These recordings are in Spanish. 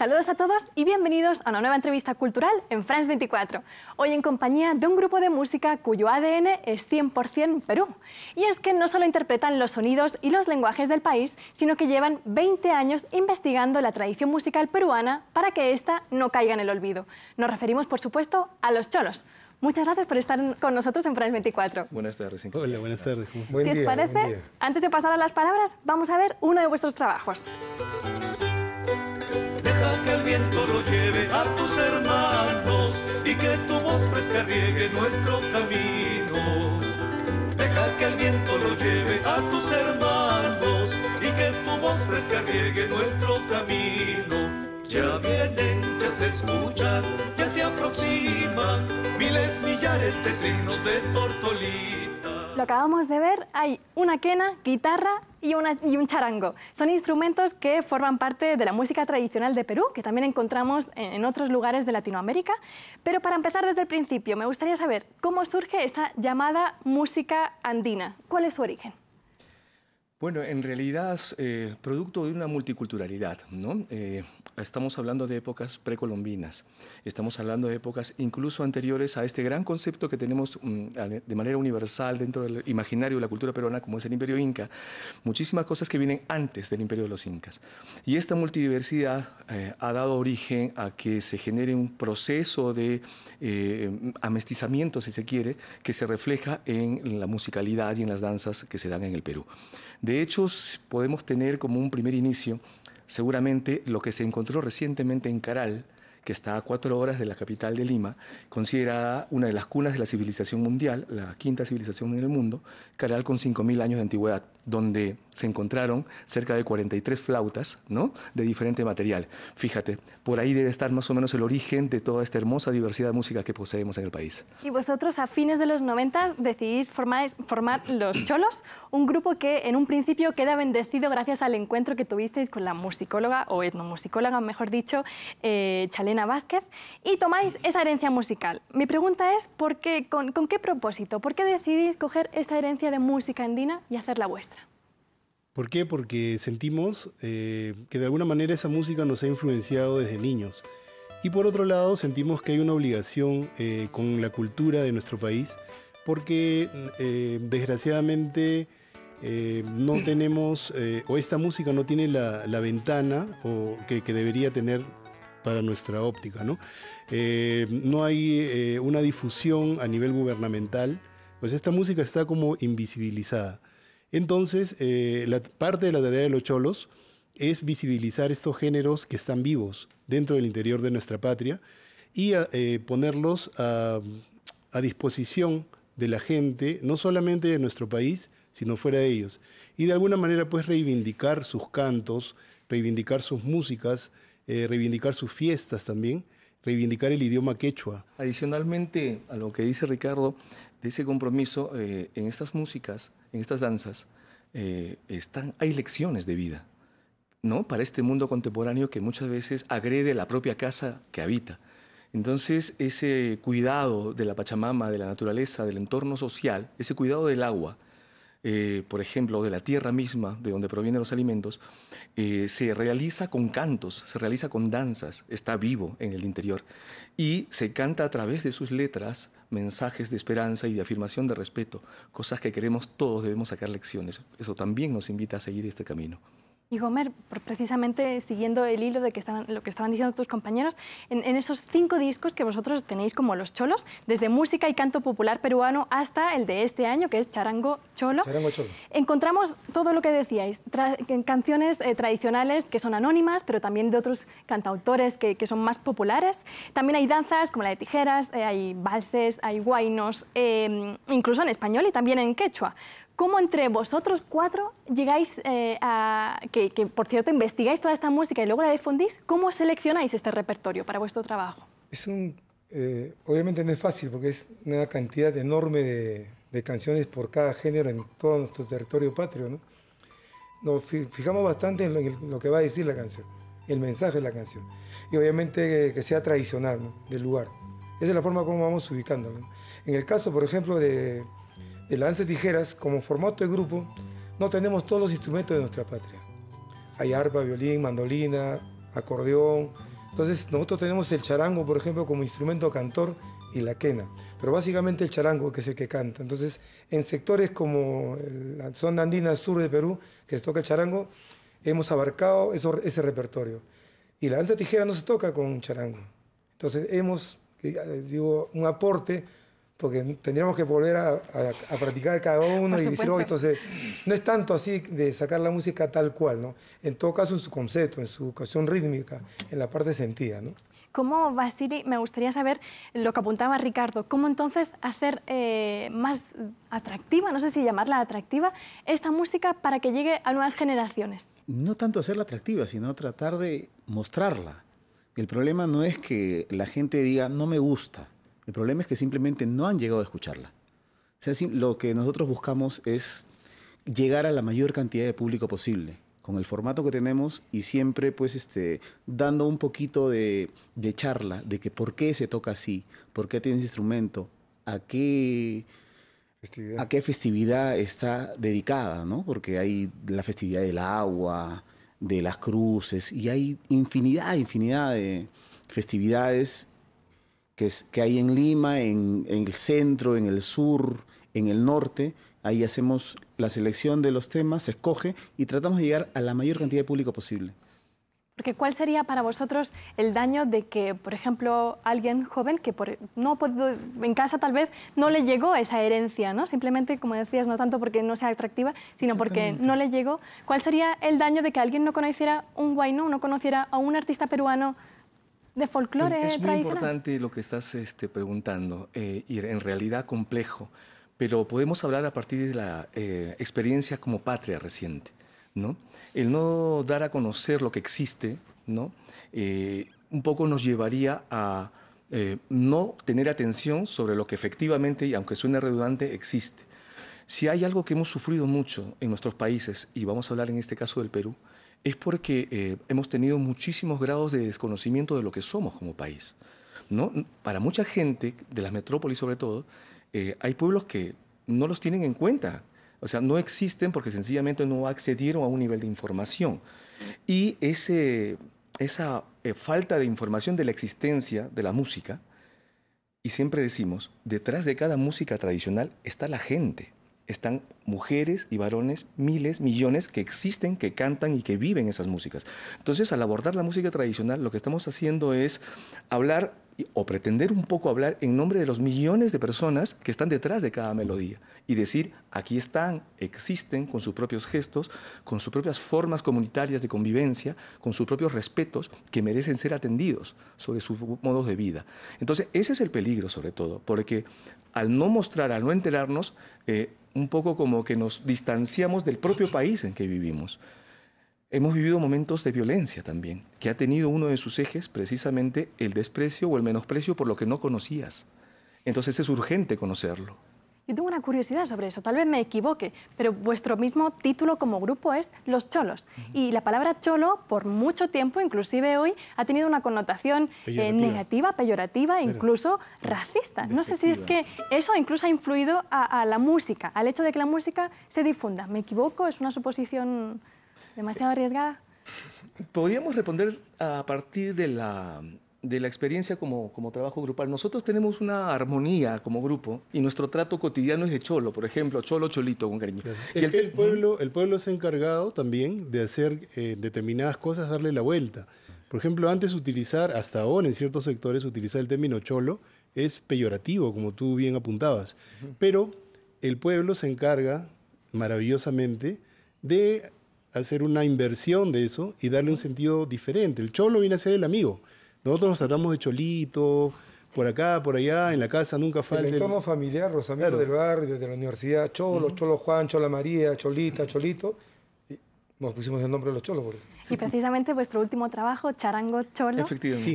Saludos a todos y bienvenidos a una nueva entrevista cultural en France 24. Hoy en compañía de un grupo de música cuyo ADN es 100% Perú. Y es que no solo interpretan los sonidos y los lenguajes del país, sino que llevan 20 años investigando la tradición musical peruana para que ésta no caiga en el olvido. Nos referimos, por supuesto, a los cholos. Muchas gracias por estar con nosotros en France 24. Buenas tardes. Hola, buenas tardes. si os parece, antes de pasar a las palabras, vamos a ver uno de vuestros trabajos que el viento lo lleve a tus hermanos y que tu voz fresca riegue nuestro camino. Deja que el viento lo lleve a tus hermanos y que tu voz fresca riegue nuestro camino. Ya vienen, ya se escuchan, ya se aproximan miles, millares de trinos de tortolita lo acabamos de ver, hay una quena, guitarra y, un charango. Son instrumentos que forman parte de la música tradicional de Perú, que también encontramos en, otros lugares de Latinoamérica. Pero para empezar desde el principio, me gustaría saber cómo surge esa llamada música andina. ¿Cuál es su origen? Bueno, en realidad es eh, producto de una multiculturalidad, ¿no? Eh, Estamos hablando de épocas precolombinas, estamos hablando de épocas incluso anteriores a este gran concepto que tenemos mm, de manera universal dentro del imaginario de la cultura peruana, como es el imperio inca, muchísimas cosas que vienen antes del imperio de los incas. Y esta multidiversidad eh, ha dado origen a que se genere un proceso de eh, amestizamiento, si se quiere, que se refleja en la musicalidad y en las danzas que se dan en el Perú. De hecho, podemos tener como un primer inicio, seguramente lo que se encontró recientemente en Caral, que está a cuatro horas de la capital de Lima, considerada una de las cunas de la civilización mundial, la quinta civilización en el mundo, caral con 5.000 años de antigüedad, donde se encontraron cerca de 43 flautas ¿no? de diferente material. Fíjate, por ahí debe estar más o menos el origen de toda esta hermosa diversidad de música que poseemos en el país. Y vosotros a fines de los 90 decidís formar, formar Los Cholos, un grupo que en un principio queda bendecido gracias al encuentro que tuvisteis con la musicóloga o etnomusicóloga, mejor dicho, eh, Elena Vázquez, y tomáis esa herencia musical. Mi pregunta es, ¿por qué, con, qué propósito? ¿Por qué decidís coger esta herencia de música andina y hacerla vuestra? ¿Por qué? Porque sentimos eh, que de alguna manera esa música nos ha influenciado desde niños. Y por otro lado, sentimos que hay una obligación eh, con la cultura de nuestro país, porque eh, desgraciadamente no tenemos, o esta música no tiene la, ventana o que, debería tener para nuestra óptica. No, eh, no hay eh, una difusión a nivel gubernamental, pues esta música está como invisibilizada. Entonces, eh, la parte de la tarea de los cholos es visibilizar estos géneros que están vivos dentro del interior de nuestra patria y ponerlos a, a disposición de la gente, no solamente de nuestro país, sino fuera de ellos. Y de alguna manera, pues reivindicar sus cantos, reivindicar sus músicas, eh, reivindicar sus fiestas también, reivindicar el idioma quechua. Adicionalmente a lo que dice Ricardo, de ese compromiso, eh, en estas músicas, en estas danzas, eh, están, hay lecciones de vida, ¿no? Para este mundo contemporáneo que muchas veces agrede la propia casa que habita. Entonces, ese cuidado de la Pachamama, de la naturaleza, del entorno social, ese cuidado del agua, eh, por ejemplo, de la tierra misma, de donde provienen los alimentos, eh, se realiza con cantos, se realiza con danzas, está vivo en el interior. Y se canta a través de sus letras mensajes de esperanza y de afirmación de respeto, cosas que queremos todos, debemos sacar lecciones. Eso también nos invita a seguir este camino. Y Gomer, precisamente siguiendo el hilo de lo que estaban diciendo tus compañeros, en, esos cinco discos que vosotros tenéis como los cholos, desde música y canto popular peruano hasta el de este año, que es Charango Cholo, encontramos todo lo que decíais, canciones eh, tradicionales que son anónimas, pero también de otros cantautores que, son más populares. También hay danzas como la de tijeras, eh, hay valses, hay guainos, eh, incluso en español y también en quechua cómo entre vosotros cuatro llegáis eh, a... Que, por cierto, investigáis toda esta música y luego la difundís. ¿Cómo seleccionáis este repertorio para vuestro trabajo? Es un... Eh, obviamente no es fácil porque es una cantidad enorme de, canciones por cada género en todo nuestro territorio patrio, ¿no? Nos fijamos bastante en lo, que va a decir la canción, el mensaje de la canción. Y obviamente que, sea tradicional del lugar. Esa es la forma como vamos ubicándolo. En el caso, por ejemplo, de, el lanza Tijeras, como formato de grupo, no tenemos todos los instrumentos de nuestra patria. Hay arpa, violín, mandolina, acordeón. Entonces nosotros tenemos el charango, por ejemplo, como instrumento cantor y la quena. Pero básicamente el charango, que es el que canta. Entonces, en sectores como la zona andina sur de Perú, que se toca el charango, hemos abarcado eso, ese repertorio. Y la danza tijera no se toca con charango. Entonces, hemos, eh, digo, un aporte porque tendríamos que volver a, practicar cada uno y decir, oh, entonces, no es tanto así de sacar la música tal cual, ¿no? En todo caso, en su concepto, en su ocasión rítmica, en la parte sentida, ¿no? ¿Cómo, me gustaría saber lo que apuntaba Ricardo, cómo entonces hacer eh, más atractiva, no sé si llamarla atractiva, esta música para que llegue a nuevas generaciones? No tanto hacerla atractiva, sino tratar de mostrarla. El problema no es que la gente diga, no me gusta, el problema es que simplemente no han llegado a escucharla. O sea, lo que nosotros buscamos es llegar a la mayor cantidad de público posible con el formato que tenemos y siempre pues este, dando un poquito de, charla de que por qué se toca así, por qué tiene ese instrumento, a qué a qué festividad está dedicada, ¿no? Porque hay la festividad del agua, de las cruces y hay infinidad, infinidad de festividades que, hay en Lima, en, el centro, en el sur, en el norte. Ahí hacemos la selección de los temas, se escoge y tratamos de llegar a la mayor cantidad de público posible. Porque ¿cuál sería para vosotros el daño de que, por ejemplo, alguien joven que no en casa tal vez no le llegó esa herencia, ¿no? Simplemente, como decías, no tanto porque no sea atractiva, sino porque no le llegó. ¿Cuál sería el daño de que alguien no conociera un guayno, no conociera a un artista peruano de folclore Es muy importante lo que estás este, preguntando, eh, y en realidad complejo, pero podemos hablar a partir de la eh, experiencia como patria reciente, ¿no? El no dar a conocer lo que existe, ¿no? Eh, un poco nos llevaría a no tener atención sobre lo que efectivamente, y aunque suene redundante, existe. Si hay algo que hemos sufrido mucho en nuestros países, y vamos a hablar en este caso del Perú, es porque eh, hemos tenido muchísimos grados de desconocimiento de lo que somos como país. ¿no? Para mucha gente, de las metrópolis sobre todo, eh, hay pueblos que no los tienen en cuenta. O sea, no existen porque sencillamente no accedieron a un nivel de información. Y ese, esa eh, falta de información de la existencia de la música, y siempre decimos, detrás de cada música tradicional está la gente están mujeres y varones, miles, millones que existen, que cantan y que viven esas músicas. Entonces, al abordar la música tradicional, lo que estamos haciendo es hablar o pretender un poco hablar en nombre de los millones de personas que están detrás de cada melodía y decir, aquí están, existen con sus propios gestos, con sus propias formas comunitarias de convivencia, con sus propios respetos que merecen ser atendidos sobre sus modos de vida. Entonces, ese es el peligro sobre todo, porque al no mostrar, al no enterarnos, eh, un poco como que nos distanciamos del propio país en que vivimos. Hemos vivido momentos de violencia también, que ha tenido uno de sus ejes precisamente el desprecio o el menosprecio por lo que no conocías. Entonces es urgente conocerlo. Yo tengo una curiosidad sobre eso, tal vez me equivoque, pero vuestro mismo título como grupo es Los Cholos. Y la palabra cholo, por mucho tiempo, inclusive hoy, ha tenido una connotación eh, negativa, peyorativa, incluso racista. No sé si es que eso incluso ha influido a la música, al hecho de que la música se difunda. ¿Me equivoco? ¿Es una suposición demasiado arriesgada? Podríamos responder a partir de la de la experiencia como, como trabajo grupal. Nosotros tenemos una armonía como grupo y nuestro trato cotidiano es de cholo, por ejemplo, cholo, cholito, con cariño. Y el, pueblo, el pueblo se ha encargado también de hacer eh, determinadas cosas, darle la vuelta. Por ejemplo, antes utilizar, hasta ahora en ciertos sectores, utilizar el término cholo es peyorativo, como tú bien apuntabas. Pero el pueblo se encarga maravillosamente de hacer una inversión de eso y darle un sentido diferente. El cholo viene a ser el amigo. Nosotros nos tratamos de cholito, por acá, por allá, en la casa nunca falta. El entorno familiar, los amigos del barrio, de la universidad, Cholo, Cholo Juan, Chola María, Cholita, Cholito nos pusimos el nombre de los cholos por eso. Y precisamente vuestro último trabajo, Charango Cholo,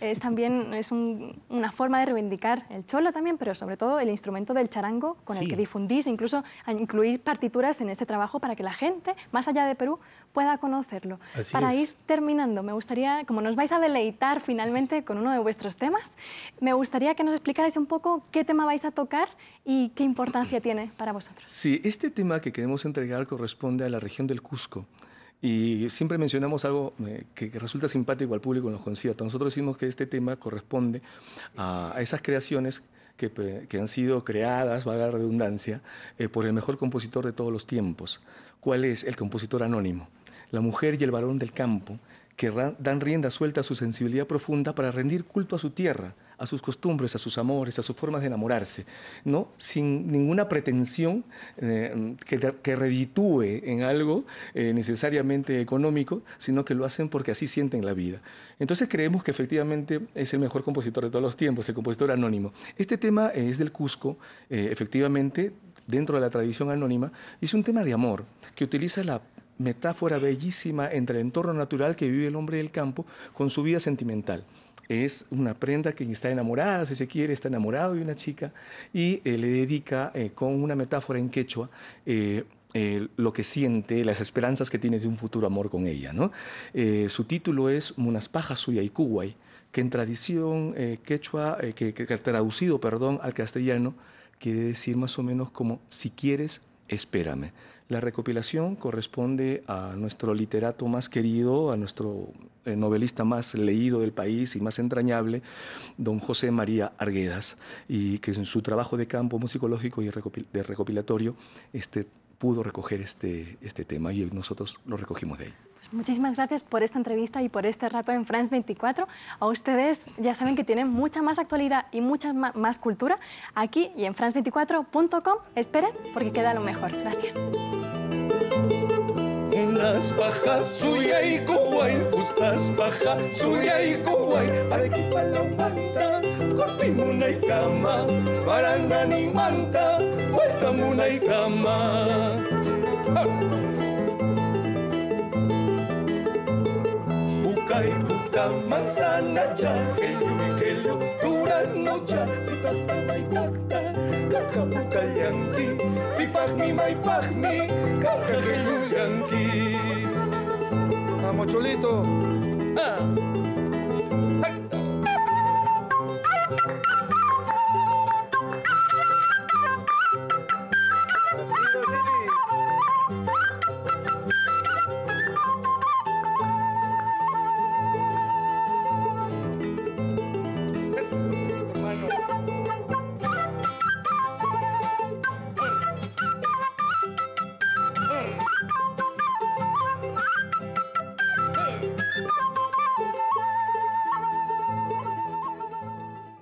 es también es una forma de reivindicar el cholo también, pero sobre todo el instrumento del charango con el que difundís, incluso incluís partituras en este trabajo para que la gente, más allá de Perú, pueda conocerlo. para ir terminando, me gustaría, como nos vais a deleitar finalmente con uno de vuestros temas, me gustaría que nos explicarais un poco qué tema vais a tocar y qué importancia tiene para vosotros. Sí, este tema que queremos entregar corresponde a la región del Cusco. Y siempre mencionamos algo eh, que, resulta simpático al público en los conciertos. Nosotros decimos que este tema corresponde a, esas creaciones que, han sido creadas, valga la redundancia, eh, por el mejor compositor de todos los tiempos. ¿Cuál es el compositor anónimo? La mujer y el varón del campo que dan rienda suelta a su sensibilidad profunda para rendir culto a su tierra, a sus costumbres, a sus amores, a sus formas de enamorarse, ¿no? sin ninguna pretensión eh, que, que, reditúe en algo eh, necesariamente económico, sino que lo hacen porque así sienten la vida. Entonces creemos que efectivamente es el mejor compositor de todos los tiempos, el compositor anónimo. Este tema es del Cusco, eh, efectivamente, dentro de la tradición anónima, es un tema de amor que utiliza la metáfora bellísima entre el entorno natural que vive el hombre del campo con su vida sentimental. Es una prenda que está enamorada, si se quiere, está enamorado de una chica y eh, le dedica eh, con una metáfora en quechua. Eh, lo que siente, las esperanzas que tiene de un futuro amor con ella. su título es Unas pajas suya y que en tradición quechua, traducido perdón, al castellano, quiere decir más o menos como si quieres, espérame. La recopilación corresponde a nuestro literato más querido, a nuestro eh, novelista más leído del país y más entrañable, don José María Arguedas, y que en su trabajo de campo musicológico y de recopilatorio este, pudo recoger este, este tema y nosotros lo recogimos de él. Muchísimas gracias por esta entrevista y por este rato en France 24. A ustedes ya saben que tienen mucha más actualidad y mucha más cultura aquí y en france24.com. Esperen porque queda lo mejor. Gracias. puta, manzana ya, helio y duras durazno ya, pipacta maipacta, mi yanqui, pipajmi maipajmi, caca gelio yanqui. Vamos, chulito. Ah.